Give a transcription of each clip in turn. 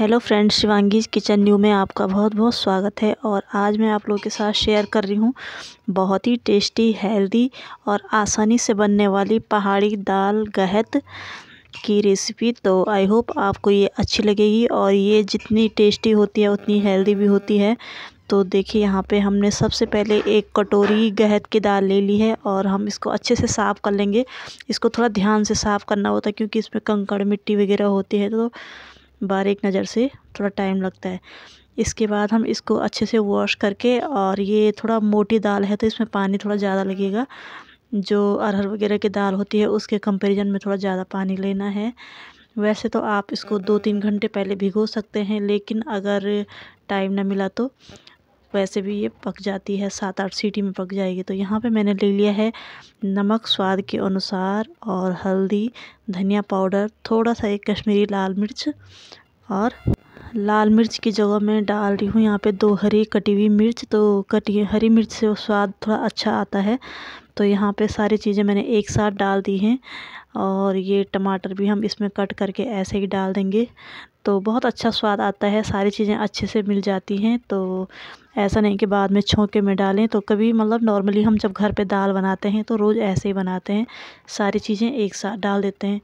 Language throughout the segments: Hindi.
hello friends Shivangi's kitchen new में आपका बहुत बहुत स्वागत है और आज मैं आप लोगों के साथ शेयर कर रही हूँ बहुत ही टेस्टी हेल्दी और आसानी से बनने वाली पहाड़ी दाल गहत की रेसिपी तो आई होप आपको ये अच्छी लगेगी और ये जितनी टेस्टी होती है उतनी हेल्दी भी होती है तो देखिए यहाँ पे हमने सबसे पहले एक कटोरी गहत की दाल ले ली है और हम इसको अच्छे से साफ़ कर लेंगे इसको थोड़ा ध्यान से साफ़ करना होता है क्योंकि इसमें कंकड़ मिट्टी वगैरह होती है तो बारीक नज़र से थोड़ा टाइम लगता है इसके बाद हम इसको अच्छे से वॉश करके और ये थोड़ा मोटी दाल है तो इसमें पानी थोड़ा ज़्यादा लगेगा जो अरहर वगैरह की दाल होती है उसके कंपेरिजन में थोड़ा ज़्यादा पानी लेना है वैसे तो आप इसको दो तीन घंटे पहले भिगो सकते हैं लेकिन अगर टाइम ना मिला तो वैसे भी ये पक जाती है सात आठ सीटी में पक जाएगी तो यहाँ पे मैंने ले लिया है नमक स्वाद के अनुसार और हल्दी धनिया पाउडर थोड़ा सा एक कश्मीरी लाल मिर्च और लाल मिर्च की जगह मैं डाल रही हूँ यहाँ पे दो हरी कटी हुई मिर्च तो कटी हरी मिर्च से स्वाद थोड़ा अच्छा आता है तो यहाँ पे सारी चीज़ें मैंने एक साथ डाल दी हैं और ये टमाटर भी हम इसमें कट करके ऐसे ही डाल देंगे तो बहुत अच्छा स्वाद आता है सारी चीज़ें अच्छे से मिल जाती हैं तो ऐसा नहीं कि बाद में छोंके में डालें तो कभी मतलब नॉर्मली हम जब घर पे दाल बनाते हैं तो रोज़ ऐसे ही बनाते हैं सारी चीज़ें एक साथ डाल देते हैं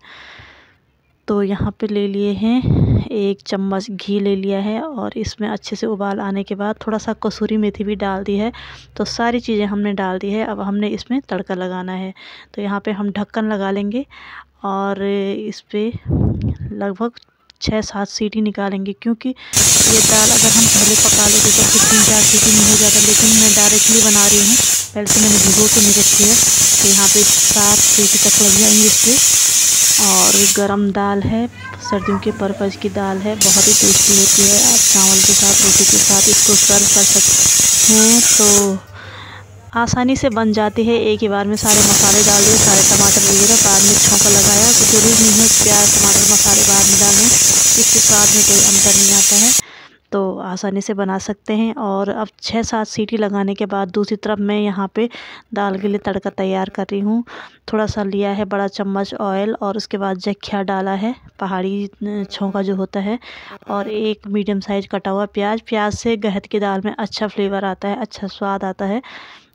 तो यहाँ पे ले लिए हैं एक चम्मच घी ले लिया है और इसमें अच्छे से उबाल आने के बाद थोड़ा सा कसूरी मेथी भी डाल दी है तो सारी चीज़ें हमने डाल दी है अब हमने इसमें तड़का लगाना है तो यहाँ पे हम ढक्कन लगा लेंगे और इस पर लगभग छः सात सीटी निकालेंगे क्योंकि ये दाल अगर हम पहले पका लेते तो फिर तीन चार सीटी नहीं हो जाता लेकिन मैं डायरेक्टली बना रही हूँ पहले से मैंने भिगो के नहीं रखी है तो यहाँ पे सात सीटी तक लग जाएंगे इसके और गरम दाल है सर्दियों के पर्पज़ की दाल है बहुत ही टेस्टी होती है आप चावल के साथ रोटी के साथ इसको सर्व कर सकते हैं तो आसानी से बन जाती है एक ही बार में सारे मसाले डाल दिए सारे टमाटर वगैरह बाद में छौंका लगाया तो ज़रूरी नहीं है प्याज टमाटर मसाले बाद में डालें इसके स्वाद में कोई अंतर नहीं आता है तो आसानी से बना सकते हैं और अब छः सात सीटी लगाने के बाद दूसरी तरफ मैं यहाँ पे दाल के लिए तड़का तैयार कर रही हूँ थोड़ा सा लिया है बड़ा चम्मच ऑयल और उसके बाद जखिया डाला है पहाड़ी छोंका जो होता है और एक मीडियम साइज़ कटा हुआ प्याज प्याज से गहत की दाल में अच्छा फ्लेवर आता है अच्छा स्वाद आता है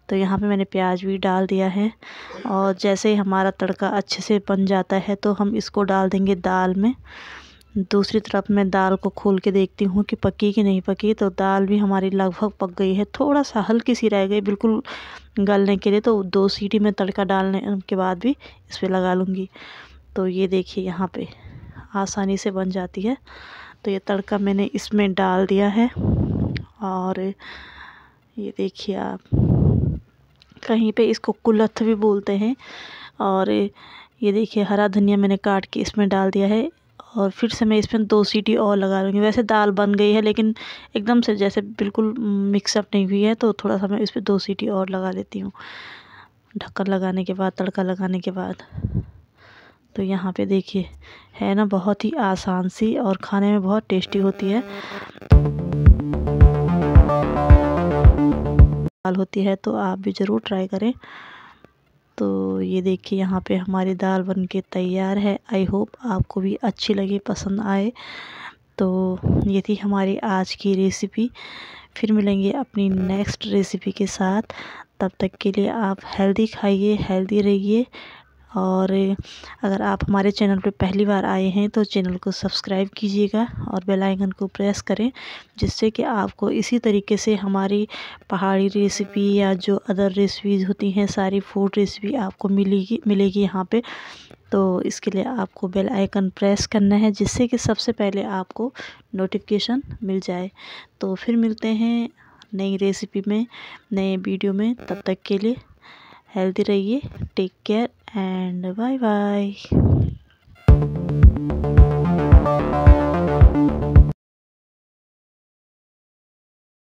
तो यहाँ पे मैंने प्याज भी डाल दिया है और जैसे ही हमारा तड़का अच्छे से बन जाता है तो हम इसको डाल देंगे दाल में दूसरी तरफ मैं दाल को खोल के देखती हूँ कि पकी कि नहीं पकी तो दाल भी हमारी लगभग पक गई है थोड़ा सा हल्की सी रह गई बिल्कुल गलने के लिए तो दो सीटी में तड़का डालने के बाद भी इस पर लगा लूँगी तो ये देखिए यहाँ पे आसानी से बन जाती है तो ये तड़का मैंने इसमें डाल दिया है और ये देखिए आप कहीं पर इसको कुलथ भी बोलते हैं और ये देखिए हरा धनिया मैंने काट के इसमें डाल दिया है और फिर से मैं इसमें दो सीटी और लगा लूँगी वैसे दाल बन गई है लेकिन एकदम से जैसे बिल्कुल मिक्सअप नहीं हुई है तो थोड़ा सा मैं इस पर दो सीटी और लगा देती हूँ ढक्कन लगाने के बाद तड़का लगाने के बाद तो यहाँ पे देखिए है ना बहुत ही आसान सी और खाने में बहुत टेस्टी होती है दाल होती है तो आप भी ज़रूर ट्राई करें तो ये देखिए यहाँ पे हमारी दाल बन के तैयार है आई होप आपको भी अच्छी लगे पसंद आए तो ये थी हमारी आज की रेसिपी फिर मिलेंगे अपनी नेक्स्ट रेसिपी के साथ तब तक के लिए आप हेल्दी खाइए हेल्दी रहिए और अगर आप हमारे चैनल पर पहली बार आए हैं तो चैनल को सब्सक्राइब कीजिएगा और बेल आइकन को प्रेस करें जिससे कि आपको इसी तरीके से हमारी पहाड़ी रेसिपी या जो अदर रेसिपीज़ होती हैं सारी फूड रेसिपी आपको मिलेगी मिलेगी यहाँ पे तो इसके लिए आपको बेल आइकन प्रेस करना है जिससे कि सबसे पहले आपको नोटिफिकेशन मिल जाए तो फिर मिलते हैं नई रेसिपी में नए वीडियो में तब तक के लिए हेल्दी रहिए take care and bye bye